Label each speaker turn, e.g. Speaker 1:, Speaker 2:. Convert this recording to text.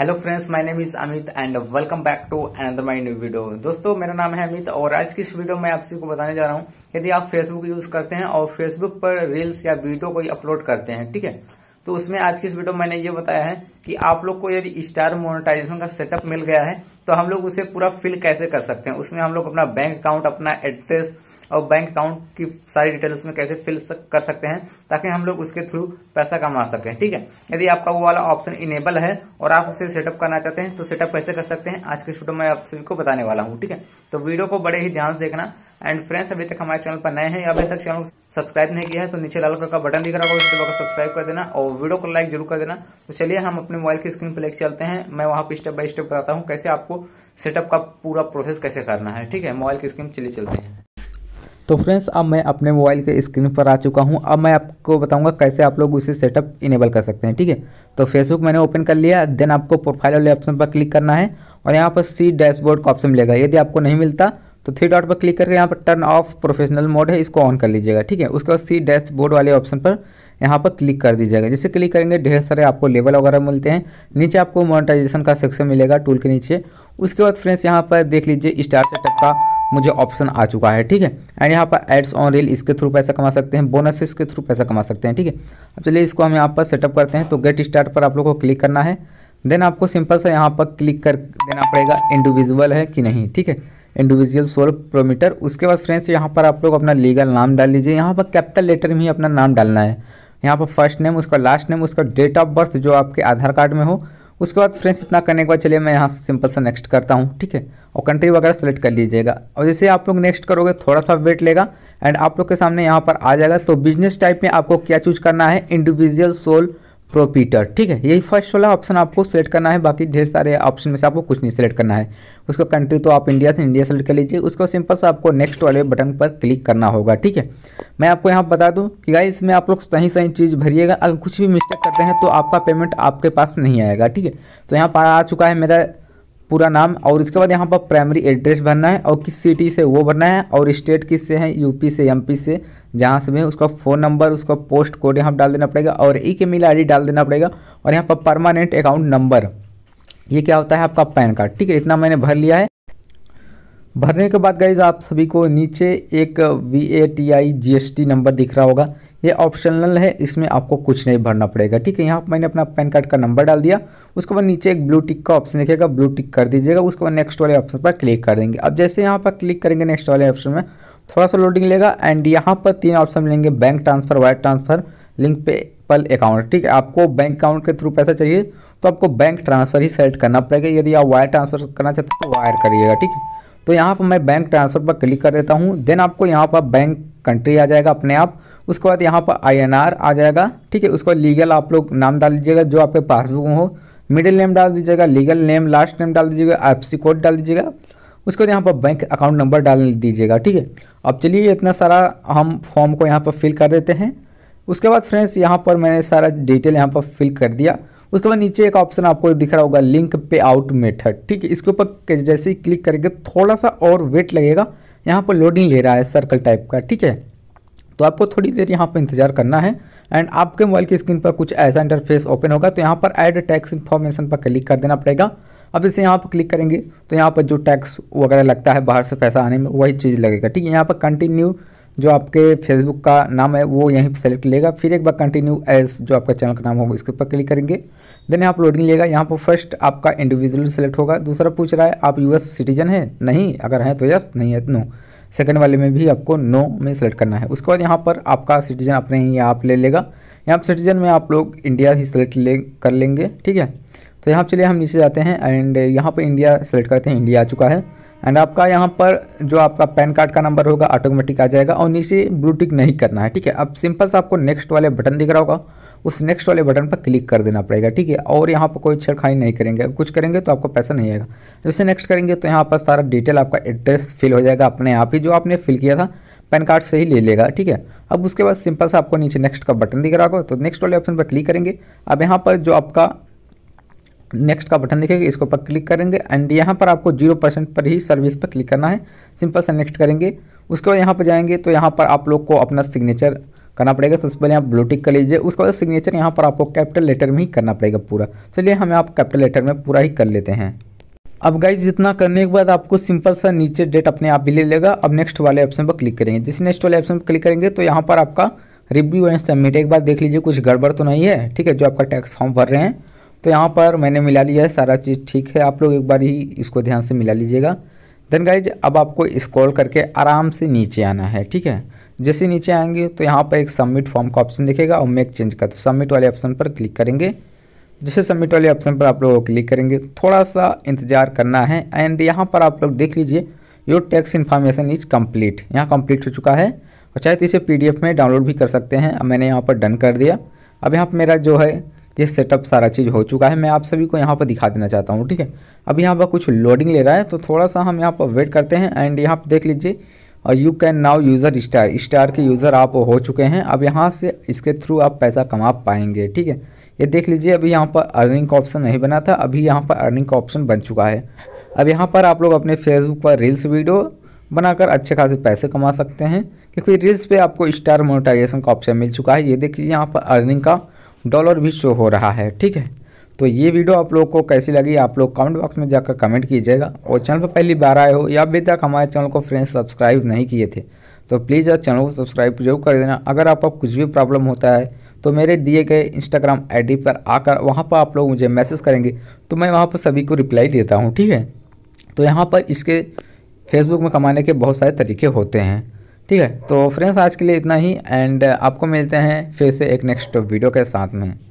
Speaker 1: hello friends my name is Amit and welcome back to another my new video दोस्तों मेरा नाम है अमित और आज की इस वीडियो में आप को बताने जा रहा हूँ यदि आप फेसबुक यूज करते हैं और फेसबुक पर रील्स या वीडियो कोई अपलोड करते हैं ठीक है तो उसमें आज की इस वीडियो में मैंने ये बताया है कि आप लोग को यदि स्टार मोनिटाइजेशन का सेटअप मिल गया है तो हम लोग उसे पूरा फिल कैसे कर सकते हैं उसमें हम लोग अपना बैंक अकाउंट अपना एड्रेस और बैंक अकाउंट की सारी डिटेल उसमें कैसे फिल सक, कर सकते हैं ताकि हम लोग उसके थ्रू पैसा कमा सकें ठीक है यदि आपका वो वाला ऑप्शन इनेबल है और आप उसे सेटअप करना चाहते हैं तो सेटअप कैसे कर सकते हैं आज के शूटो में आप सभी को बताने वाला हूँ ठीक है तो वीडियो को बड़े ही ध्यान से देखना एंड फ्रेंड्स अभी तक हमारे चैनल पर नए हैं या अभी तक चैनल सब्सक्राइब नहीं किया है तो नीचे लाल कलर का बटन दिख रहा होगा उसको सब्सक्राइब कर देना और वीडियो को लाइक जरूर कर देना तो चलिए हम अपने मोबाइल की स्क्रीन पर लेकर चलते हैं मैं वहां पर स्टेप बाय स्टेप बताता हूँ कैसे आपको सेटअप का पूरा प्रोसेस कैसे करना है ठीक है मोबाइल की स्क्रीन चलिए चलते हैं तो फ्रेंड्स अब मैं अपने मोबाइल के स्क्रीन पर आ चुका हूँ अब मैं आपको बताऊँगा कैसे आप लोग उसे सेटअप इनेबल कर सकते हैं ठीक है तो फेसबुक मैंने ओपन कर लिया देन आपको प्रोफाइल वाले ऑप्शन पर क्लिक करना है और यहाँ पर सी डैशबोर्ड का ऑप्शन मिलेगा यदि आपको नहीं मिलता तो थ्री डॉट पर क्लिक करके यहाँ पर टर्न ऑफ प्रोफेशनल मोड है इसको ऑन कर लीजिएगा ठीक है उसके बाद सी डैशबोर्ड वाले ऑप्शन पर यहाँ पर क्लिक कर दीजिएगा जैसे क्लिक करेंगे ढेर सारे आपको लेवल वगैरह मिलते हैं नीचे आपको मोनेटाइजेशन का सेक्शन मिलेगा टूल के नीचे उसके बाद फ्रेंड्स यहाँ पर देख लीजिए स्टार सेटअप का मुझे ऑप्शन आ चुका है ठीक है एंड यहाँ पर एड्स ऑन रील इसके थ्रू पैसा कमा सकते हैं बोनसेस के थ्रू पैसा कमा सकते हैं ठीक है अब चलिए इसको हम यहाँ पर सेटअप करते हैं तो गेट स्टार्ट पर आप लोग को क्लिक करना है देन आपको सिंपल सा यहाँ पर क्लिक कर देना पड़ेगा इंडिविजुअल है कि नहीं ठीक है इंडिविजुअल सोल प्रोमीटर उसके बाद फ्रेंड्स यहाँ पर आप लोग अपना लीगल नाम डाल लीजिए यहाँ पर कैपिटल लेटर में ही अपना नाम डालना है यहाँ पर फर्स्ट नेम उसका लास्ट नेम उसका डेट ऑफ बर्थ जो आपके आधार कार्ड में हो उसके बाद फ्रेंड्स इतना करने के बाद चलिए मैं यहाँ से सिंपल सा नेक्स्ट करता हूँ ठीक है और कंट्री वगैरह सेलेक्ट कर लीजिएगा और जैसे आप लोग नेक्स्ट करोगे थोड़ा सा वेट लेगा एंड आप लोग के सामने यहाँ पर आ जाएगा तो बिजनेस टाइप में आपको क्या चूज करना है इंडिविजुअल सोल प्रोपीटर ठीक है यही फर्स्ट वाला ऑप्शन आपको सेलेक्ट करना है बाकी ढेर सारे ऑप्शन में से आपको कुछ नहीं सेलेक्ट करना है उसका कंट्री तो आप इंडिया से इंडिया सेलेक्ट कर लीजिए उसको सिंपल से आपको नेक्स्ट वाले बटन पर क्लिक करना होगा ठीक है मैं आपको यहाँ बता दूँ कि गाइस इसमें आप लोग सही सही चीज़ भरिएगा अगर कुछ भी मिस्टेक करते हैं तो आपका पेमेंट आपके पास नहीं आएगा ठीक है तो यहाँ पर आ चुका है मेरा पूरा नाम और उसके बाद यहाँ पर प्राइमरी एड्रेस भरना है और किस सिटी से वो भरना है और स्टेट किस से है यूपी से एमपी से जहाँ से भी उसका फ़ोन नंबर उसका पोस्ट कोड यहाँ डाल देना पड़ेगा और ई e के मेल आई डाल देना पड़ेगा और यहाँ पर परमानेंट अकाउंट नंबर ये क्या होता है आपका पैन कार्ड ठीक है इतना मैंने भर लिया है भरने के बाद गाइज आप सभी को नीचे एक V A T I G S T number दिख रहा होगा ये ऑप्शनल है इसमें आपको कुछ नहीं भरना पड़ेगा ठीक है यहाँ मैंने अपना पैन कार्ड का नंबर डाल दिया उसके बाद नीचे एक ब्लू टिक का ऑप्शन लिखेगा ब्लू टिक कर दीजिएगा उसके बाद नेक्स्ट वाले ऑप्शन पर क्लिक कर देंगे अब जैसे यहाँ पर क्लिक करेंगे नेक्स्ट वाले ऑप्शन में थोड़ा सा लोडिंग लेगा एंड यहाँ पर तीन ऑप्शन मिलेंगे bank transfer wire transfer link PayPal account ठीक है आपको बैंक अकाउंट के थ्रू पैसा चाहिए तो आपको बैंक ट्रांसफर ही सेलेक्ट करना पड़ेगा यदि आप वायर ट्रांसफर करना चाहते हैं तो वायर करिएगा ठीक है तो यहाँ पर मैं बैंक ट्रांसफर पर क्लिक कर देता हूँ देन आपको यहाँ पर बैंक कंट्री आ जाएगा अपने आप उसके बाद यहाँ पर आई आ जाएगा ठीक है बाद लीगल आप लोग नाम डाल दीजिएगा जो आपके पासबुक में हो मिडिल नेम डाल दीजिएगा लीगल नेम लास्ट नेम डाल दीजिएगा सी कोड डाल दीजिएगा उसके बाद यहाँ पर बैंक अकाउंट नंबर डाल दीजिएगा ठीक है अब चलिए इतना सारा हम फॉर्म को यहाँ पर फिल कर देते हैं उसके बाद फ्रेंड्स यहाँ पर मैंने सारा डिटेल यहाँ पर फिल कर दिया उसके बाद नीचे एक ऑप्शन आपको दिख रहा होगा लिंक पे आउट मेथड ठीक है इसके ऊपर जैसे ही क्लिक करेंगे थोड़ा सा और वेट लगेगा यहाँ पर लोडिंग ले रहा है सर्कल टाइप का ठीक है तो आपको थोड़ी देर यहाँ पर इंतजार करना है एंड आपके मोबाइल की स्क्रीन पर कुछ ऐसा इंटरफेस ओपन होगा तो यहाँ पर एड टैक्स इन्फॉर्मेशन पर क्लिक कर देना पड़ेगा अब इसे यहाँ पर क्लिक करेंगे तो यहाँ पर जो टैक्स वगैरह लगता है बाहर से पैसा आने में वही चीज़ लगेगा ठीक है यहाँ पर कंटिन्यू जो आपके फेसबुक का नाम है वो यहीं पर सेलेक्ट लेगा फिर एक बार कंटिन्यू एज जो आपका चैनल का नाम होगा इसके ऊपर क्लिक करेंगे देन यहाँ पर लोडिंग लेगा यहाँ पर फर्स्ट आपका इंडिविजुअल सेलेक्ट होगा दूसरा पूछ रहा है आप यूएस सिटीजन है नहीं अगर हैं तो यस नहीं है नो तो सेकंड वाले में भी आपको नो में सेलेक्ट करना है उसके बाद यहाँ पर आपका सिटीजन अपने ही आप ले लेगा यहाँ पर सिटीजन में आप लोग इंडिया ही सेलेक्ट ले कर लेंगे ठीक है तो यहाँ पर चलिए हम नीचे जाते हैं एंड यहाँ पर इंडिया सेलेक्ट करते हैं इंडिया आ चुका है एंड आपका यहाँ पर जो आपका पैन कार्ड का नंबर होगा ऑटोमेटिक आ जाएगा और नीचे ब्लू टिक नहीं करना है ठीक है अब सिंपल सा आपको नेक्स्ट वाले बटन दिख रहा होगा उस नेक्स्ट वाले बटन पर क्लिक कर देना पड़ेगा ठीक है और यहाँ पर कोई छेड़खानी नहीं करेंगे कुछ करेंगे तो आपको पैसा नहीं आएगा जैसे नेक्स्ट करेंगे तो यहाँ पर सारा डिटेल आपका एड्रेस फिल हो जाएगा अपने आप ही जो आपने फिल किया था पैन कार्ड से ही ले लेगा ठीक है अब उसके बाद सिंपल सा आपको नीचे नेक्स्ट का बटन दिख रहा होगा तो नेक्स्ट वाले ऑप्शन पर क्लिक करेंगे अब यहाँ पर जो आपका नेक्स्ट का बटन दिखेगा इसके ऊपर क्लिक करेंगे एंड यहाँ पर आपको जीरो परसेंट पर ही सर्विस पर क्लिक करना है सिंपल सा नेक्स्ट करेंगे उसके बाद यहाँ पर जाएंगे तो यहाँ पर आप लोग को अपना सिग्नेचर करना पड़ेगा सबसे पहले आप ब्लू टिक कर लीजिए उसके बाद सिग्नेचर यहाँ पर आपको कैपिटल लेटर में ही करना पड़ेगा पूरा चलिए हमें आप कैपिटल लेटर में पूरा ही कर लेते हैं अब गाइज जितना करने के बाद आपको सिंपल सा नीचे डेट अपने आप भी ले लेगा अब नेक्स्ट वाले ऑप्शन पर क्लिक करेंगे जिस नेक्स्ट वाले ऑप्शन पर क्लिक करेंगे तो यहाँ पर आपका रिव्यू एंड सबमिट एक बार देख लीजिए कुछ गड़बड़ तो नहीं है ठीक है जो आपका टैक्स फॉर्म भर रहे हैं तो यहाँ पर मैंने मिला लिया है सारा चीज़ ठीक है आप लोग एक बार ही इसको ध्यान से मिला लीजिएगा देन गाइज अब आपको स्क्रॉल करके आराम से नीचे आना है ठीक है जैसे नीचे आएंगे तो यहाँ पर एक सबमिट फॉर्म का ऑप्शन दिखेगा और मेक चेंज का तो सबमिट वाले ऑप्शन पर क्लिक करेंगे जैसे सबमिट वाले ऑप्शन पर आप लोग क्लिक करेंगे तो थोड़ा सा इंतजार करना है एंड यहाँ पर आप लोग देख लीजिए your tax information is complete यहाँ कम्प्लीट हो चुका है और चाहे तो इसे पी में डाउनलोड भी कर सकते हैं अब मैंने यहाँ पर डन कर दिया अब यहाँ पर मेरा जो है ये सेटअप सारा चीज़ हो चुका है मैं आप सभी को यहाँ पर दिखा देना चाहता हूँ ठीक है अब यहाँ पर कुछ लोडिंग ले रहा है तो थोड़ा सा हम यहाँ पर वेट करते हैं एंड यहाँ पर देख लीजिए और you can now user star star के यूज़र आप हो चुके हैं अब यहाँ से इसके थ्रू आप पैसा कमा पाएंगे ठीक है ये देख लीजिए अभी यहाँ पर अर्निंग का ऑप्शन नहीं बना था अभी यहाँ पर अर्निंग का ऑप्शन बन चुका है अब यहाँ पर आप लोग अपने फेसबुक पर रील्स वीडियो बनाकर अच्छे खासे पैसे कमा सकते हैं क्योंकि रील्स पे आपको स्टार मोनेटाइजेशन का ऑप्शन मिल चुका है ये देखिए यहाँ पर अर्निंग का डॉलर भी शो हो रहा है ठीक है तो ये वीडियो आप लोग को कैसी लगी आप लोग कमेंट बॉक्स में जाकर कमेंट कीजिएगा और चैनल पर पहली बार आए हो या अभी तक हमारे चैनल को फ्रेंड्स सब्सक्राइब नहीं किए थे तो प्लीज़ आप चैनल को सब्सक्राइब जरूर कर देना अगर आपको कुछ भी प्रॉब्लम होता है तो मेरे दिए गए इंस्टाग्राम आईडी पर आकर वहाँ पर आप लोग मुझे मैसेज करेंगे तो मैं वहाँ पर सभी को रिप्लाई देता हूँ ठीक है तो यहाँ पर इसके फेसबुक में कमाने के बहुत सारे तरीके होते हैं ठीक है तो फ्रेंड्स आज के लिए इतना ही एंड आपको मिलते हैं फिर से एक नेक्स्ट वीडियो के साथ में